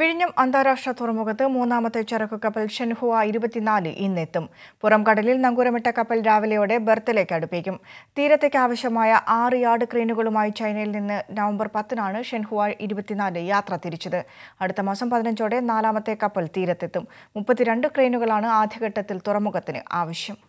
വിഴിഞ്ഞം അന്താരാഷ്ട്ര തുറമുഖത്ത് മൂന്നാമത്തെ ചരക്കു കപ്പൽ ഷെൻഹുവ ഇരുപത്തിനാല് ഇന്നെത്തും പുറം കടലിൽ നങ്കൂരമിട്ട കപ്പൽ രാവിലെയോടെ ബർത്തിലേക്ക് അടുപ്പിക്കും തീരത്തേക്ക് ആവശ്യമായ ആറ് യാർഡ് ക്രീനുകളുമായി ചൈനയിൽ നിന്ന് നവംബർ പത്തിനാണ് ഷെൻഹുവ ഇരുപത്തിനാല് യാത്ര തിരിച്ചത് അടുത്ത മാസം പതിനഞ്ചോടെ നാലാമത്തെ കപ്പൽ തീരത്തെത്തും മുപ്പത്തിരണ്ട് ക്രെയിനുകളാണ് ആദ്യഘട്ടത്തിൽ തുറമുഖത്തിന് ആവശ്യം